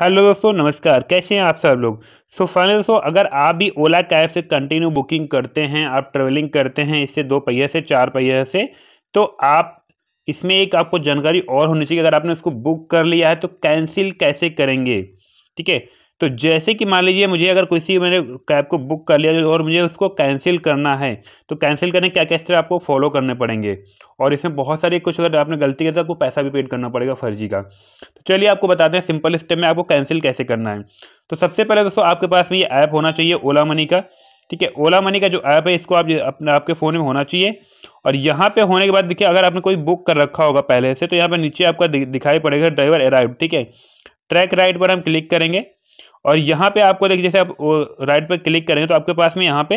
Hello दोस्तों नमस्कार कैसे हैं आप सब लोग सो फाइनल दोस्तों अगर आप भी ओला कैब से कंटिन्यू बुकिंग करते हैं आप ट्रेवलिंग करते हैं इससे दो पहिया से चार पहिया से तो आप इसमें एक आपको जानकारी और होनी चाहिए अगर आपने इसको बुक कर लिया है तो कैंसिल कैसे करेंगे ठीक है तो जैसे कि मान लीजिए मुझे अगर किसी मैंने कैब को बुक कर लिया और मुझे उसको कैंसिल करना है तो कैंसिल करने क्या क्या स्टेप आपको फॉलो करने पड़ेंगे और इसमें बहुत सारी कुछ अगर आपने गलती की तो आपको पैसा भी पेड करना पड़ेगा फर्जी का तो चलिए आपको बताते हैं सिंपल स्टेप में आपको कैंसिल कैसे करना है तो सबसे पहले दोस्तों आपके पास में ये ऐप होना चाहिए ओला मनी का ठीक है ओला मनी का जो ऐप है इसको आप अपने आपके फ़ोन में होना चाहिए और यहाँ पे होने के बाद देखिए अगर आपने कोई बुक कर रखा होगा पहले से तो यहाँ पे नीचे आपका दिखाई पड़ेगा ड्राइवर अराइव ठीक है ट्रैक राइट पर हम क्लिक करेंगे और यहाँ पे आपको देखिए जैसे आप राइट पर क्लिक करेंगे तो आपके पास में यहाँ पे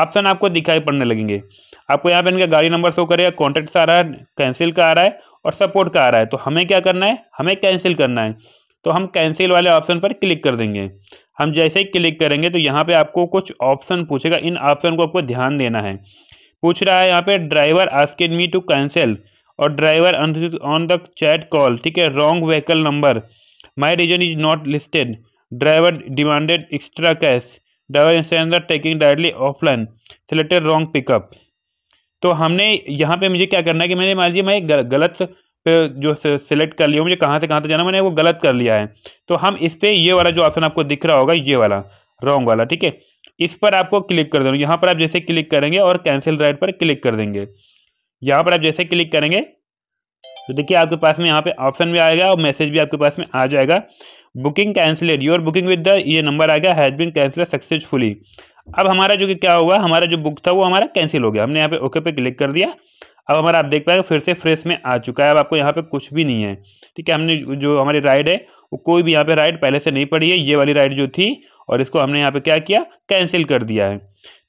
ऑप्शन आपको दिखाई पड़ने लगेंगे आपको यहाँ पे इनका गाड़ी नंबर शो करेगा कॉन्टैक्ट आ रहा है कैंसिल का आ रहा है और सपोर्ट का आ रहा है तो हमें क्या करना है हमें कैंसिल करना है तो हम कैंसिल वाले ऑप्शन पर क्लिक कर देंगे हम जैसे ही क्लिक करेंगे तो यहाँ पे आपको कुछ ऑप्शन पूछेगा इन ऑप्शन को आपको ध्यान देना है पूछ रहा है यहाँ पे driver asking me to cancel और driver on the chat call ठीक है wrong vehicle number my reason is not listed Driver demanded extra cash. Driver इंसान taking taking directly offline. Wrong pickup wrong pickup. तो हमने यहाँ पे मुझे क्या करना है कि मैंने मान लीजिए मैं गलत पे जो सेलेक्ट कर लिया मुझे कहाँ से कहाँ तक जाना मैंने वो गलत कर लिया है तो हम इस पर ये वाला जो ऑप्शन आपको दिख रहा होगा ये वाला रॉन्ग वाला ठीक है इस पर आपको क्लिक कर देना यहाँ पर आप जैसे क्लिक करेंगे और कैंसिल राइट पर क्लिक कर देंगे यहाँ पर आप जैसे क्लिक करेंगे तो देखिए आपके पास में यहाँ पे ऑप्शन भी आएगा और मैसेज भी आपके पास में आ जाएगा booking cancelled your booking with the ये नंबर आ गया हैज़ बिन कैंसिल सक्सेसफुली अब हमारा जो कि क्या हुआ हमारा जो बुक था वो हमारा कैंसिल हो गया हमने यहाँ पे ओके पे क्लिक कर दिया अब हमारा आप देख पाएंगे फिर से फ्रेश में आ चुका है अब आपको यहाँ पे कुछ भी नहीं है ठीक है हमने जो हमारी राइड है वो कोई भी यहाँ पे राइड पहले से नहीं पड़ी है ये वाली राइड जो थी और इसको हमने यहाँ पे क्या किया कैंसिल कर दिया है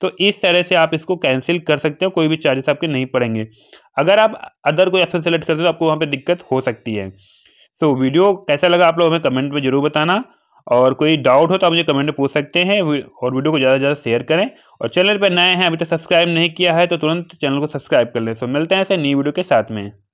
तो इस तरह से आप इसको कैंसिल कर सकते हो कोई भी चार्जेस आपके नहीं पड़ेंगे अगर आप अदर कोई ऑप्शन सेलेक्ट करते हो तो आपको वहाँ पर दिक्कत हो सकती है तो वीडियो कैसा लगा आप लोग हमें कमेंट में ज़रूर बताना और कोई डाउट हो तो आप मुझे कमेंट में पूछ सकते हैं और वीडियो को ज़्यादा से ज़्यादा शेयर करें और चैनल पर नए हैं अभी तक सब्सक्राइब नहीं किया है तो तुरंत चैनल को सब्सक्राइब कर लें सो मिलते हैं ऐसे नई वीडियो के साथ में